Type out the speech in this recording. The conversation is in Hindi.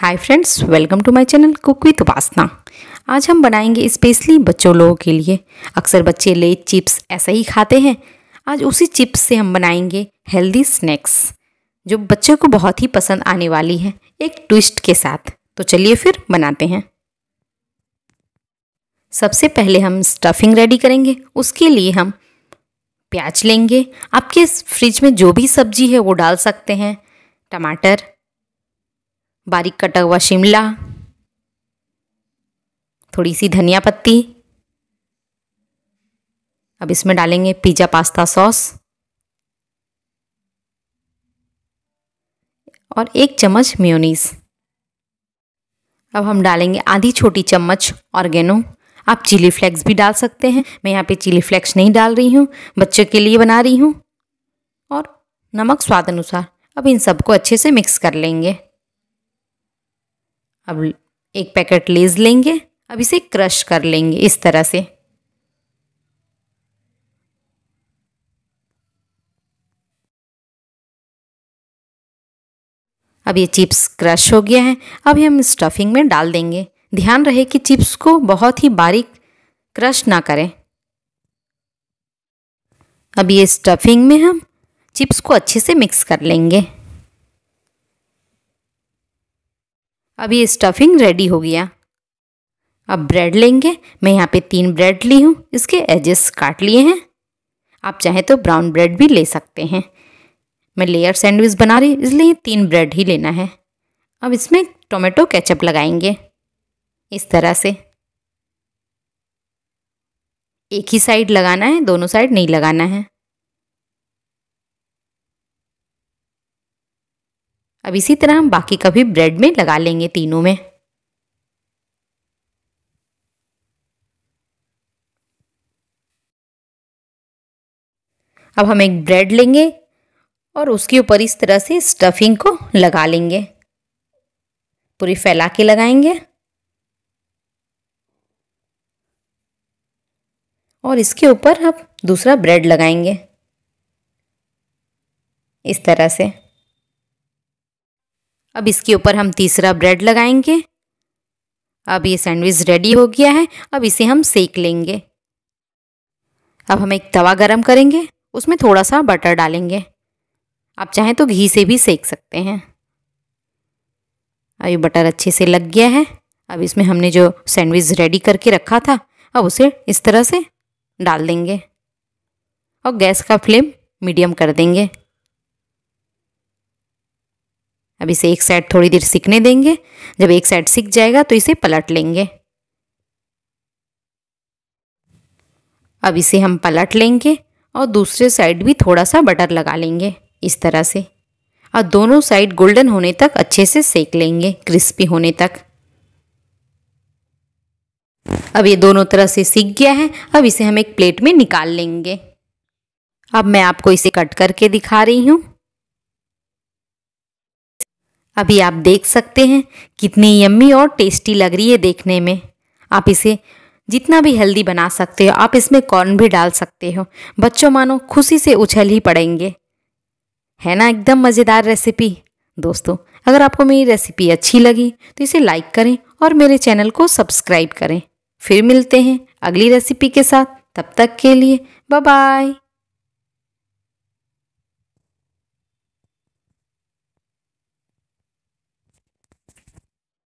hi friends welcome to my channel cook with Upasana आज हम बनाएंगे स्पेशली बच्चों लोगों के लिए अक्सर बच्चे ले चिप्स ऐसा ही खाते हैं आज उसी चिप्स से हम बनाएंगे हेल्दी स्नैक्स जो बच्चों को बहुत ही पसंद आने वाली है एक ट्विस्ट के साथ तो चलिए फिर बनाते हैं सबसे पहले हम स्टफिंग रेडी करेंगे उसके लिए हम प्याज लेंगे आपके फ्रिज में जो भी सब्जी है वो डाल सकते हैं टमाटर बारीक कटा हुआ शिमला थोड़ी सी धनिया पत्ती अब इसमें डालेंगे पिज़्ज़ा पास्ता सॉस और एक चम्मच म्योनीस अब हम डालेंगे आधी छोटी चम्मच ऑर्गेनो आप चिली फ्लेक्स भी डाल सकते हैं मैं यहाँ पे चिली फ्लेक्स नहीं डाल रही हूँ बच्चों के लिए बना रही हूँ और नमक स्वाद अनुसार अब इन सबको अच्छे से मिक्स कर लेंगे अब एक पैकेट लेज लेंगे अब इसे क्रश कर लेंगे इस तरह से अब ये चिप्स क्रश हो गया है अब हम स्टफिंग में डाल देंगे ध्यान रहे कि चिप्स को बहुत ही बारीक क्रश ना करें अब ये स्टफिंग में हम चिप्स को अच्छे से मिक्स कर लेंगे अब ये स्टफिंग रेडी हो गया अब ब्रेड लेंगे मैं यहाँ पे तीन ब्रेड ली हूँ इसके एजेस काट लिए हैं आप चाहें तो ब्राउन ब्रेड भी ले सकते हैं मैं लेयर सैंडविच बना रही इसलिए तीन ब्रेड ही लेना है अब इसमें टोमेटो केचप लगाएंगे इस तरह से एक ही साइड लगाना है दोनों साइड नहीं लगाना है अब इसी तरह हम बाकी का भी ब्रेड में लगा लेंगे तीनों में अब हम एक ब्रेड लेंगे और उसके ऊपर इस तरह से स्टफिंग को लगा लेंगे पूरी फैला के लगाएंगे और इसके ऊपर हम दूसरा ब्रेड लगाएंगे इस तरह से अब इसके ऊपर हम तीसरा ब्रेड लगाएंगे अब ये सैंडविच रेडी हो गया है अब इसे हम सेक लेंगे अब हम एक तवा गरम करेंगे उसमें थोड़ा सा बटर डालेंगे आप चाहें तो घी से भी सेक सकते हैं अब ये बटर अच्छे से लग गया है अब इसमें हमने जो सैंडविच रेडी करके रखा था अब उसे इस तरह से डाल देंगे और गैस का फ्लेम मीडियम कर देंगे अब इसे एक साइड थोड़ी देर सीखने देंगे जब एक साइड सीख जाएगा तो इसे पलट लेंगे अब इसे हम पलट लेंगे और दूसरे साइड भी थोड़ा सा बटर लगा लेंगे इस तरह से और दोनों साइड गोल्डन होने तक अच्छे से सेक लेंगे क्रिस्पी होने तक अब ये दोनों तरह से सीख गया है अब इसे हम एक प्लेट में निकाल लेंगे अब मैं आपको इसे कट करके दिखा रही हूँ अभी आप देख सकते हैं कितनी यम्मी और टेस्टी लग रही है देखने में आप इसे जितना भी हेल्दी बना सकते हो आप इसमें कॉर्न भी डाल सकते हो बच्चों मानो खुशी से उछल ही पड़ेंगे है ना एकदम मज़ेदार रेसिपी दोस्तों अगर आपको मेरी रेसिपी अच्छी लगी तो इसे लाइक करें और मेरे चैनल को सब्सक्राइब करें फिर मिलते हैं अगली रेसिपी के साथ तब तक के लिए बाय बाय